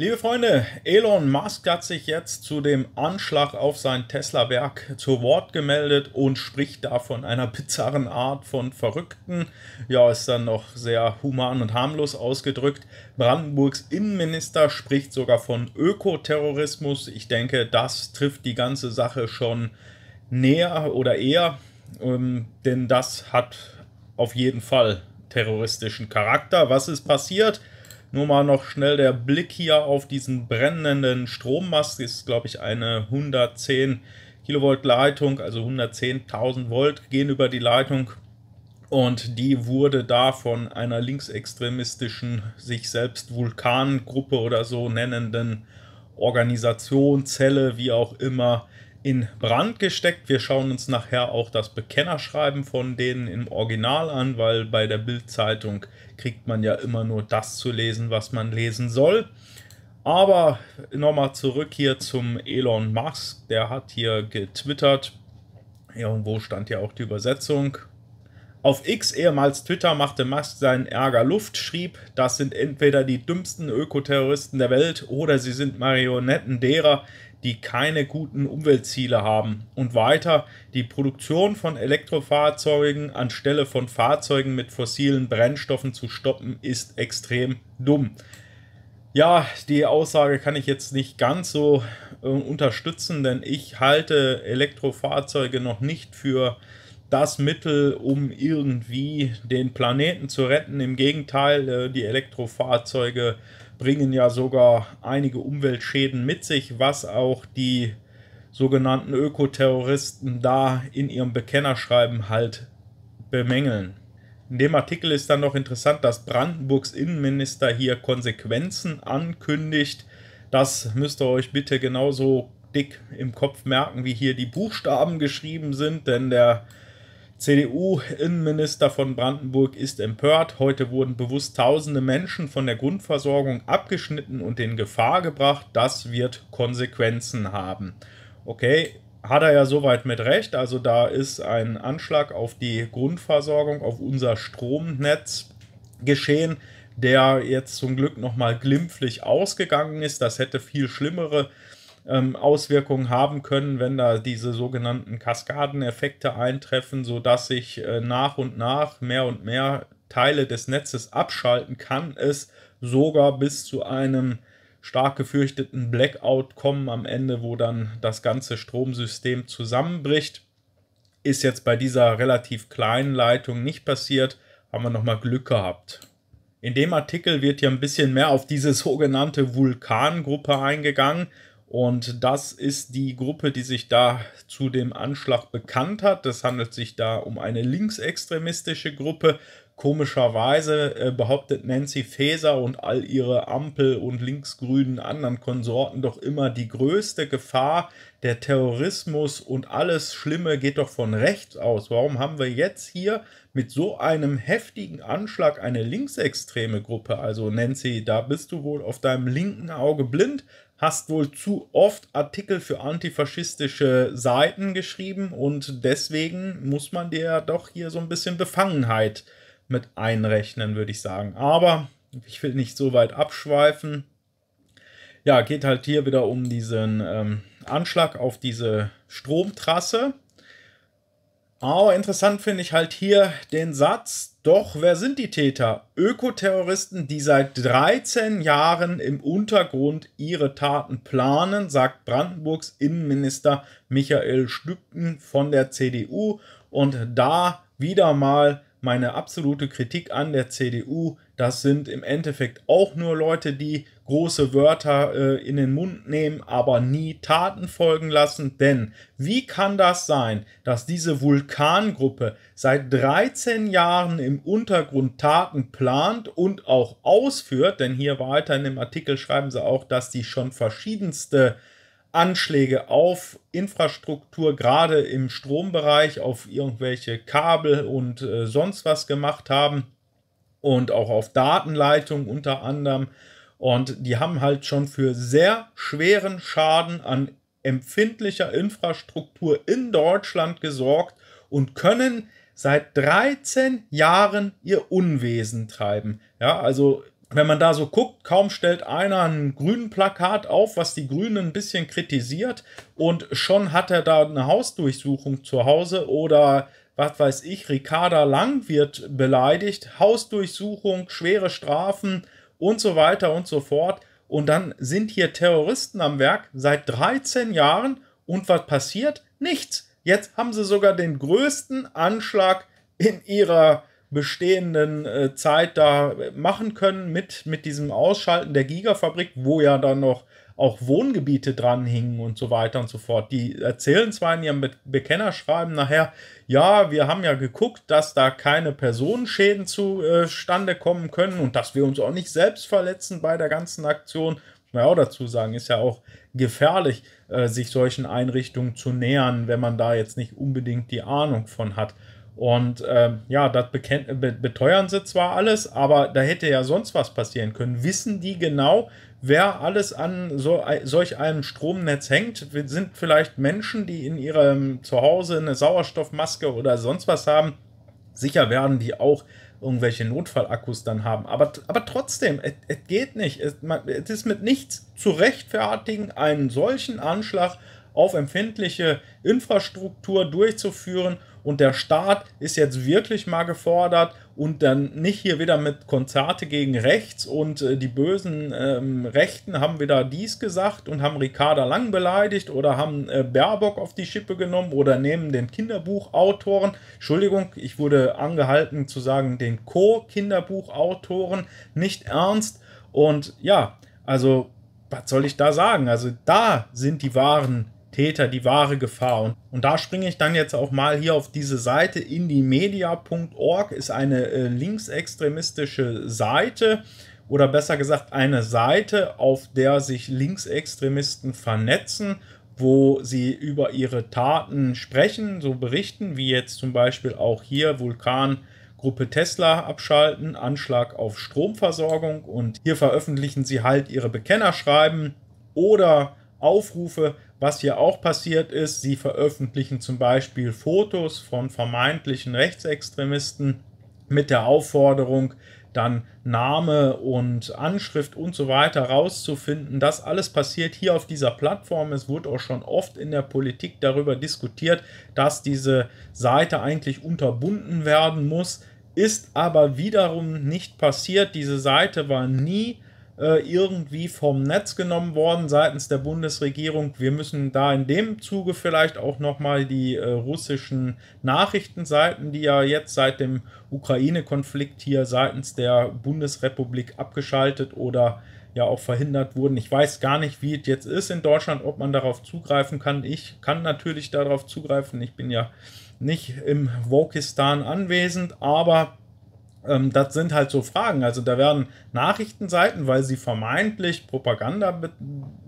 Liebe Freunde, Elon Musk hat sich jetzt zu dem Anschlag auf sein Tesla-Werk zu Wort gemeldet und spricht da von einer bizarren Art von Verrückten. Ja, ist dann noch sehr human und harmlos ausgedrückt. Brandenburgs Innenminister spricht sogar von Ökoterrorismus. Ich denke, das trifft die ganze Sache schon näher oder eher, ähm, denn das hat auf jeden Fall terroristischen Charakter. Was ist passiert? Nur mal noch schnell der Blick hier auf diesen brennenden Strommast. Das ist, glaube ich, eine 110 Kilovolt Leitung, also 110.000 Volt gehen über die Leitung. Und die wurde da von einer linksextremistischen, sich selbst Vulkangruppe oder so nennenden Organisation, Zelle, wie auch immer, in Brand gesteckt. Wir schauen uns nachher auch das Bekennerschreiben von denen im Original an, weil bei der Bildzeitung kriegt man ja immer nur das zu lesen, was man lesen soll. Aber nochmal zurück hier zum Elon Musk. Der hat hier getwittert. Irgendwo stand ja auch die Übersetzung. Auf X, ehemals Twitter, machte Musk seinen Ärger Luft, schrieb, das sind entweder die dümmsten Ökoterroristen der Welt oder sie sind Marionetten derer, die keine guten Umweltziele haben und weiter die Produktion von Elektrofahrzeugen anstelle von Fahrzeugen mit fossilen Brennstoffen zu stoppen, ist extrem dumm. Ja, die Aussage kann ich jetzt nicht ganz so äh, unterstützen, denn ich halte Elektrofahrzeuge noch nicht für das Mittel, um irgendwie den Planeten zu retten. Im Gegenteil, äh, die Elektrofahrzeuge äh, bringen ja sogar einige Umweltschäden mit sich, was auch die sogenannten Ökoterroristen da in ihrem Bekennerschreiben halt bemängeln. In dem Artikel ist dann noch interessant, dass Brandenburgs Innenminister hier Konsequenzen ankündigt. Das müsst ihr euch bitte genauso dick im Kopf merken, wie hier die Buchstaben geschrieben sind, denn der CDU-Innenminister von Brandenburg ist empört. Heute wurden bewusst tausende Menschen von der Grundversorgung abgeschnitten und in Gefahr gebracht. Das wird Konsequenzen haben. Okay, hat er ja soweit mit recht. Also da ist ein Anschlag auf die Grundversorgung, auf unser Stromnetz geschehen, der jetzt zum Glück nochmal glimpflich ausgegangen ist. Das hätte viel schlimmere äh, ähm, Auswirkungen haben können, wenn da diese sogenannten Kaskadeneffekte eintreffen, sodass sich äh, nach und nach mehr und mehr Teile des Netzes abschalten, kann es sogar bis zu einem stark gefürchteten Blackout kommen am Ende, wo dann das ganze Stromsystem zusammenbricht. Ist jetzt bei dieser relativ kleinen Leitung nicht passiert, haben wir nochmal Glück gehabt. In dem Artikel wird hier ein bisschen mehr auf diese sogenannte Vulkangruppe eingegangen. Und das ist die Gruppe, die sich da zu dem Anschlag bekannt hat. Das handelt sich da um eine linksextremistische Gruppe. Komischerweise äh, behauptet Nancy Faeser und all ihre Ampel- und linksgrünen anderen Konsorten doch immer, die größte Gefahr der Terrorismus und alles Schlimme geht doch von rechts aus. Warum haben wir jetzt hier mit so einem heftigen Anschlag eine linksextreme Gruppe? Also Nancy, da bist du wohl auf deinem linken Auge blind hast wohl zu oft Artikel für antifaschistische Seiten geschrieben und deswegen muss man dir doch hier so ein bisschen Befangenheit mit einrechnen, würde ich sagen. Aber ich will nicht so weit abschweifen. Ja, geht halt hier wieder um diesen ähm, Anschlag auf diese Stromtrasse. Aber oh, interessant finde ich halt hier den Satz, doch wer sind die Täter? Ökoterroristen, die seit 13 Jahren im Untergrund ihre Taten planen, sagt Brandenburgs Innenminister Michael Stücken von der CDU. Und da wieder mal meine absolute Kritik an der CDU. Das sind im Endeffekt auch nur Leute, die große Wörter äh, in den Mund nehmen, aber nie Taten folgen lassen. Denn wie kann das sein, dass diese Vulkangruppe seit 13 Jahren im Untergrund Taten plant und auch ausführt? Denn hier weiter in dem Artikel schreiben sie auch, dass die schon verschiedenste Anschläge auf Infrastruktur, gerade im Strombereich, auf irgendwelche Kabel und äh, sonst was gemacht haben und auch auf Datenleitungen unter anderem und die haben halt schon für sehr schweren Schaden an empfindlicher Infrastruktur in Deutschland gesorgt und können seit 13 Jahren ihr Unwesen treiben. Ja, also wenn man da so guckt, kaum stellt einer ein grünen Plakat auf, was die Grünen ein bisschen kritisiert und schon hat er da eine Hausdurchsuchung zu Hause oder was weiß ich, Ricarda Lang wird beleidigt, Hausdurchsuchung, schwere Strafen und so weiter und so fort. Und dann sind hier Terroristen am Werk seit 13 Jahren und was passiert? Nichts. Jetzt haben sie sogar den größten Anschlag in ihrer bestehenden äh, Zeit da äh, machen können mit, mit diesem Ausschalten der Gigafabrik, wo ja dann noch auch Wohngebiete dranhingen und so weiter und so fort. Die erzählen zwar in ihrem Be Bekennerschreiben nachher, ja, wir haben ja geguckt, dass da keine Personenschäden zustande kommen können und dass wir uns auch nicht selbst verletzen bei der ganzen Aktion man ja auch dazu sagen, ist ja auch gefährlich, äh, sich solchen Einrichtungen zu nähern, wenn man da jetzt nicht unbedingt die Ahnung von hat. Und ähm, ja, das beteuern sie zwar alles, aber da hätte ja sonst was passieren können. Wissen die genau, wer alles an so, solch einem Stromnetz hängt? Sind vielleicht Menschen, die in ihrem Zuhause eine Sauerstoffmaske oder sonst was haben? Sicher werden die auch irgendwelche Notfallakkus dann haben. Aber, aber trotzdem, es geht nicht. Es ist mit nichts zu rechtfertigen, einen solchen Anschlag auf empfindliche Infrastruktur durchzuführen und der Staat ist jetzt wirklich mal gefordert und dann nicht hier wieder mit Konzerte gegen rechts und äh, die bösen ähm, Rechten haben wieder dies gesagt und haben Ricarda Lang beleidigt oder haben äh, Baerbock auf die Schippe genommen oder nehmen den Kinderbuchautoren, Entschuldigung, ich wurde angehalten zu sagen, den Co-Kinderbuchautoren nicht ernst und ja, also was soll ich da sagen? Also da sind die wahren Täter, die wahre Gefahr. Und, und, da springe ich dann jetzt auch mal hier auf diese Seite. Indimedia.org ist eine äh, linksextremistische Seite oder besser gesagt eine Seite, auf der sich Linksextremisten vernetzen, wo sie über ihre Taten sprechen, so berichten, wie jetzt zum Beispiel auch hier Vulkan. Gruppe Tesla abschalten, Anschlag auf Stromversorgung und hier veröffentlichen sie halt ihre Bekennerschreiben oder Aufrufe. Was hier auch passiert ist, sie veröffentlichen zum Beispiel Fotos von vermeintlichen Rechtsextremisten mit der Aufforderung, dann Name und Anschrift und so weiter rauszufinden. Das alles passiert hier auf dieser Plattform. Es wurde auch schon oft in der Politik darüber diskutiert, dass diese Seite eigentlich unterbunden werden muss, ist aber wiederum nicht passiert. Diese Seite war nie äh, irgendwie vom Netz genommen worden seitens der Bundesregierung. Wir müssen da in dem Zuge vielleicht auch nochmal die äh, russischen Nachrichtenseiten, die ja jetzt seit dem Ukraine-Konflikt hier seitens der Bundesrepublik abgeschaltet oder ja auch verhindert wurden. Ich weiß gar nicht, wie es jetzt ist in Deutschland, ob man darauf zugreifen kann. Ich kann natürlich darauf zugreifen. Ich bin ja nicht im Wokistan anwesend, aber ähm, das sind halt so Fragen. Also da werden Nachrichtenseiten, weil sie vermeintlich Propaganda be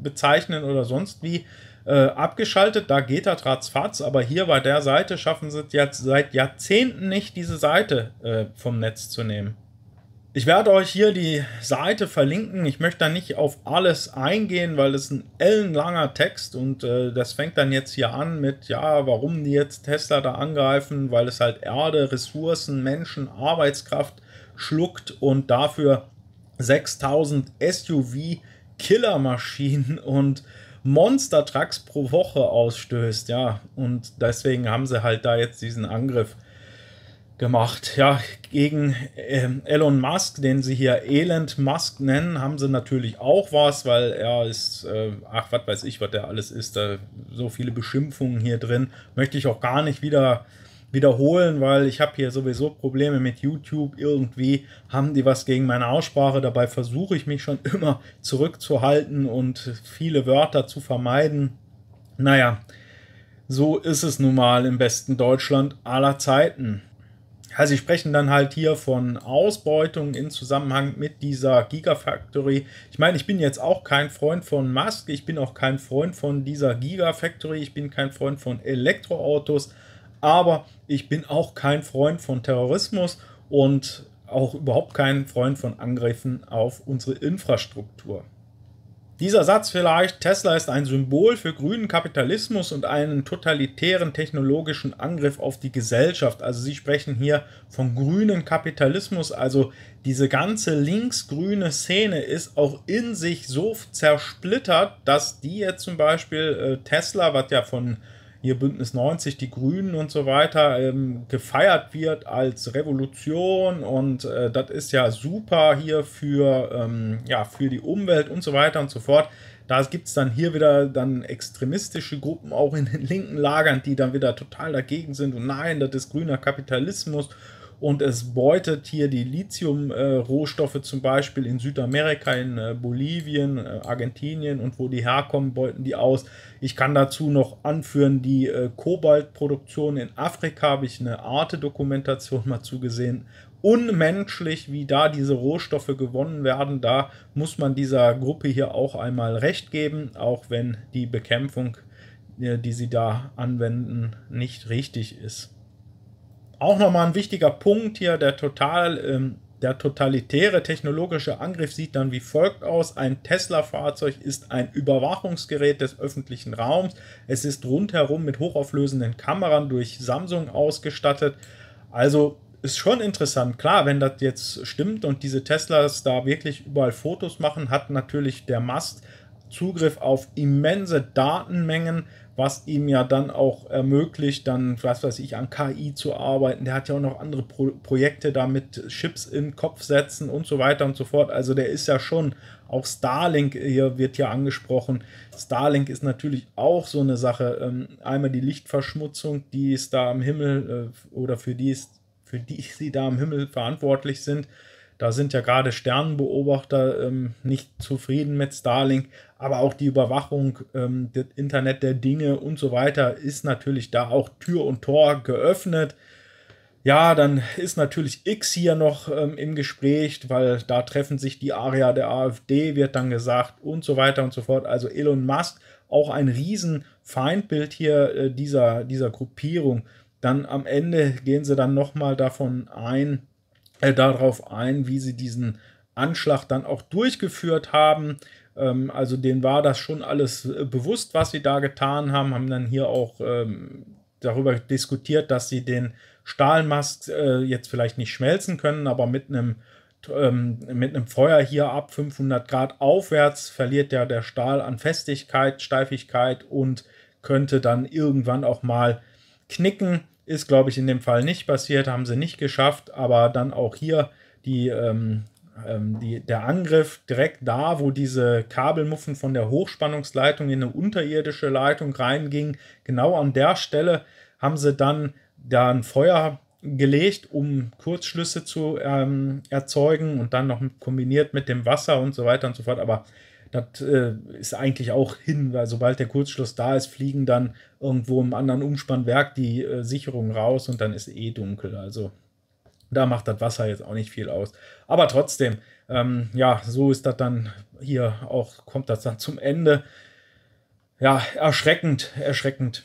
bezeichnen oder sonst wie, äh, abgeschaltet. Da geht das ratzfatz, aber hier bei der Seite schaffen sie es jetzt seit Jahrzehnten nicht, diese Seite äh, vom Netz zu nehmen. Ich werde euch hier die Seite verlinken. Ich möchte da nicht auf alles eingehen, weil es ein ellenlanger Text und äh, das fängt dann jetzt hier an mit, ja, warum die jetzt Tesla da angreifen, weil es halt Erde, Ressourcen, Menschen, Arbeitskraft schluckt und dafür 6000 SUV-Killermaschinen und Monster-Trucks pro Woche ausstößt. Ja, und deswegen haben sie halt da jetzt diesen Angriff gemacht. Ja, gegen äh, Elon Musk, den sie hier Elend Musk nennen, haben sie natürlich auch was, weil er ist, äh, ach, was weiß ich, was der alles ist, da so viele Beschimpfungen hier drin. Möchte ich auch gar nicht wieder wiederholen, weil ich habe hier sowieso Probleme mit YouTube. Irgendwie haben die was gegen meine Aussprache. Dabei versuche ich mich schon immer zurückzuhalten und viele Wörter zu vermeiden. Naja, so ist es nun mal im besten Deutschland aller Zeiten. Also sie sprechen dann halt hier von Ausbeutung in Zusammenhang mit dieser Gigafactory. Ich meine, ich bin jetzt auch kein Freund von Musk, ich bin auch kein Freund von dieser Gigafactory, ich bin kein Freund von Elektroautos, aber ich bin auch kein Freund von Terrorismus und auch überhaupt kein Freund von Angriffen auf unsere Infrastruktur. Dieser Satz vielleicht, Tesla ist ein Symbol für grünen Kapitalismus und einen totalitären technologischen Angriff auf die Gesellschaft. Also Sie sprechen hier von grünen Kapitalismus. Also diese ganze linksgrüne Szene ist auch in sich so zersplittert, dass die jetzt zum Beispiel äh, Tesla, was ja von hier Bündnis 90, die Grünen und so weiter, ähm, gefeiert wird als Revolution und äh, das ist ja super hier für, ähm, ja, für die Umwelt und so weiter und so fort. Da gibt es dann hier wieder dann extremistische Gruppen auch in den linken Lagern, die dann wieder total dagegen sind und nein, das ist grüner Kapitalismus und es beutet hier die Lithium-Rohstoffe zum Beispiel in Südamerika, in äh, Bolivien, äh, Argentinien und wo die herkommen, beuten die aus. Ich kann dazu noch anführen, die äh, Kobaltproduktion in Afrika habe ich eine Arte-Dokumentation mal zugesehen. Unmenschlich, wie da diese Rohstoffe gewonnen werden, da muss man dieser Gruppe hier auch einmal recht geben, auch wenn die Bekämpfung, die sie da anwenden, nicht richtig ist auch nochmal ein wichtiger Punkt hier, der total ähm, der totalitäre technologische Angriff sieht dann wie folgt aus. Ein Tesla-Fahrzeug ist ein Überwachungsgerät des öffentlichen Raums. Es ist rundherum mit hochauflösenden Kameran durch Samsung ausgestattet. Also ist schon interessant. Klar, wenn das jetzt stimmt und diese Teslas da wirklich überall Fotos machen, hat natürlich der Mast Zugriff auf immense Datenmengen, was ihm ja dann auch ermöglicht, dann, was weiß ich, an KI zu arbeiten. Der hat ja auch noch andere Pro Projekte damit, Chips in Kopf setzen und so weiter und so fort. Also der ist ja schon, auch Starlink hier wird ja angesprochen. Starlink ist natürlich auch so eine Sache. Ähm, einmal die Lichtverschmutzung, die ist da am Himmel äh, oder für die ist, für die sie da am Himmel verantwortlich sind. Da sind ja gerade Sternenbeobachter ähm, nicht zufrieden mit Starlink, aber auch die Überwachung, ähm, das Internet der Dinge und so weiter ist natürlich da auch Tür und Tor geöffnet. Ja, dann ist natürlich X hier noch ähm, im Gespräch, weil da treffen sich die Aria der AfD, wird dann gesagt und so weiter und so fort. Also Elon Musk, auch ein Riesenfeindbild hier äh, dieser, dieser Gruppierung. Dann am Ende gehen sie dann nochmal davon ein, äh, darauf ein, wie sie diesen Anschlag dann auch durchgeführt haben. Ähm, also denen war das schon alles äh, bewusst, was sie da getan haben, haben dann hier auch ähm, darüber diskutiert, dass sie den Stahlmast äh, jetzt vielleicht nicht schmelzen können, aber mit einem ähm, mit einem Feuer hier ab 500 Grad aufwärts verliert ja der Stahl an Festigkeit, Steifigkeit und könnte dann irgendwann auch mal knicken. Ist, glaube ich, in dem Fall nicht passiert, haben sie nicht geschafft, aber dann auch hier die, ähm, ähm die, der Angriff direkt da, wo diese Kabelmuffen von der Hochspannungsleitung in eine unterirdische Leitung reingingen, genau an der Stelle haben sie dann da ein Feuer gelegt, um Kurzschlüsse zu ähm, erzeugen und dann noch kombiniert mit dem Wasser und so weiter und so fort. Aber das äh, ist eigentlich auch hin, weil sobald der Kurzschluss da ist, fliegen dann irgendwo im anderen Umspannwerk die äh, Sicherungen raus und dann ist eh dunkel. Also da macht das Wasser jetzt auch nicht viel aus. Aber trotzdem, ähm, ja, so ist das dann hier auch, kommt das dann zum Ende. Ja, erschreckend, erschreckend.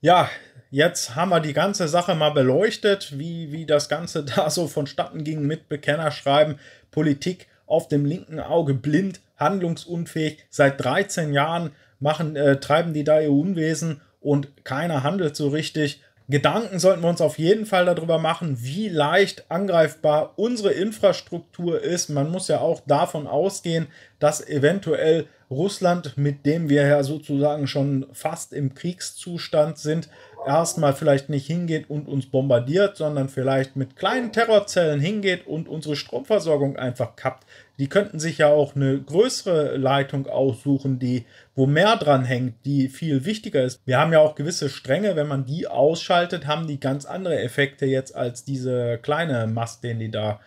Ja, jetzt haben wir die ganze Sache mal beleuchtet, wie, wie das Ganze da so vonstatten ging mit Bekennerschreiben, Politik auf dem linken Auge blind handlungsunfähig. Seit 13 Jahren machen, äh, treiben die da ihr Unwesen und keiner handelt so richtig. Gedanken sollten wir uns auf jeden Fall darüber machen, wie leicht angreifbar unsere Infrastruktur ist. Man muss ja auch davon ausgehen, dass eventuell Russland, mit dem wir ja sozusagen schon fast im Kriegszustand sind, erstmal vielleicht nicht hingeht und uns bombardiert, sondern vielleicht mit kleinen Terrorzellen hingeht und unsere Stromversorgung einfach kappt. Die könnten sich ja auch eine größere Leitung aussuchen, die, wo mehr dran hängt, die viel wichtiger ist. Wir haben ja auch gewisse Stränge, wenn man die ausschaltet, haben die ganz andere Effekte jetzt als diese kleine Mast, den die da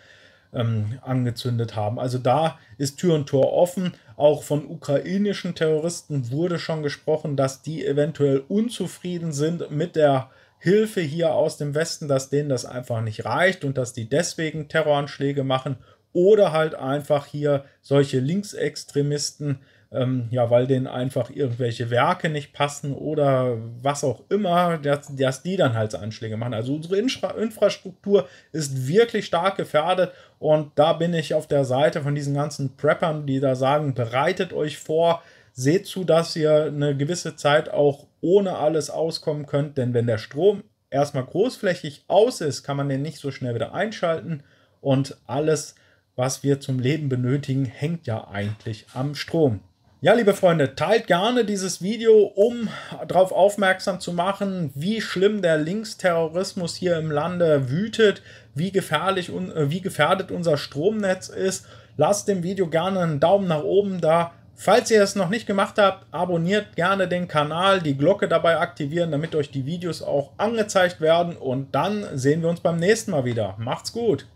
ähm, angezündet haben. Also da ist Tür und Tor offen. Auch von ukrainischen Terroristen wurde schon gesprochen, dass die eventuell unzufrieden sind mit der Hilfe hier aus dem Westen, dass denen das einfach nicht reicht und dass die deswegen Terroranschläge machen oder halt einfach hier solche Linksextremisten, ähm, ja, weil denen einfach irgendwelche Werke nicht passen oder was auch immer, dass, dass die dann halt Anschläge machen. Also unsere Infra Infrastruktur ist wirklich stark gefährdet und da bin ich auf der Seite von diesen ganzen Preppern, die da sagen, bereitet euch vor, seht zu, dass ihr eine gewisse Zeit auch ohne alles auskommen könnt, denn wenn der Strom erstmal großflächig aus ist, kann man den nicht so schnell wieder einschalten und alles was wir zum Leben benötigen, hängt ja eigentlich am Strom. Ja, liebe Freunde, teilt gerne dieses Video, um darauf aufmerksam zu machen, wie schlimm der Linksterrorismus hier im Lande wütet, wie, gefährlich und äh, wie gefährdet unser Stromnetz ist. Lasst dem Video gerne einen Daumen nach oben da. Falls ihr es noch nicht gemacht habt, abonniert gerne den Kanal, die Glocke dabei aktivieren, damit euch die Videos auch angezeigt werden. Und dann sehen wir uns beim nächsten Mal wieder. Macht's gut!